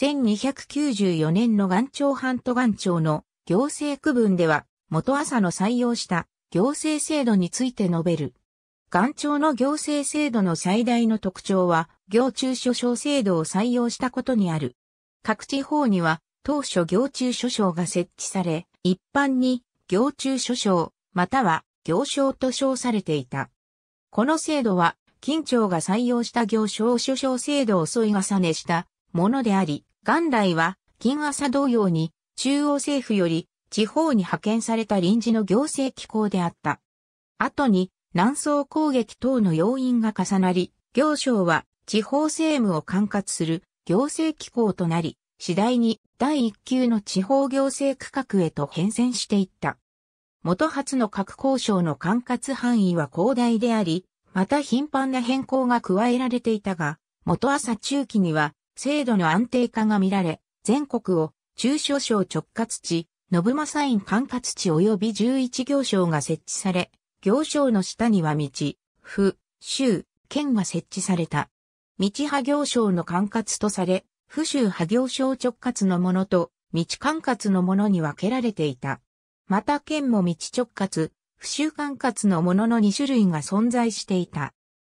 1294年の岩町半島岩町の行政区分では、元朝の採用した行政制度について述べる。岩町の行政制度の最大の特徴は、行中所掌制度を採用したことにある。各地方には、当初行中所掌が設置され、一般に行中所省、または行商と称されていた。この制度は、近庁が採用した行商所掌制度を添い重ねしたものであり、元来は、金朝同様に、中央政府より、地方に派遣された臨時の行政機構であった。後に、南宋攻撃等の要因が重なり、行省は地方政務を管轄する行政機構となり、次第に第1級の地方行政区画へと変遷していった。元初の各交渉の管轄範囲は広大であり、また頻繁な変更が加えられていたが、元朝中期には制度の安定化が見られ、全国を中小省直轄地、信政院管轄地及び11行省が設置され、行省の下には道、府、州、県が設置された。道派行省の管轄とされ、府州派行省直轄のものと、道管轄のものに分けられていた。また県も道直轄、府州管轄のものの2種類が存在していた。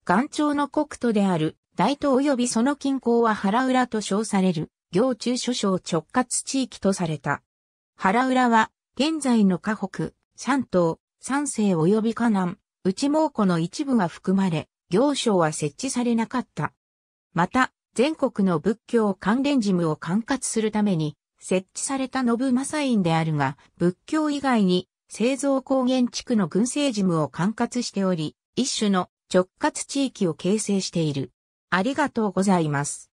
岩朝の国都である大東及びその近郊は原浦と称される、行中諸省直轄地域とされた。原浦は、現在の河北、山東、山西及び河南、内蒙古の一部が含まれ、行省は設置されなかった。また、全国の仏教関連事務を管轄するために、設置された信正院であるが、仏教以外に、製造高原地区の軍政事務を管轄しており、一種の直轄地域を形成している。ありがとうございます。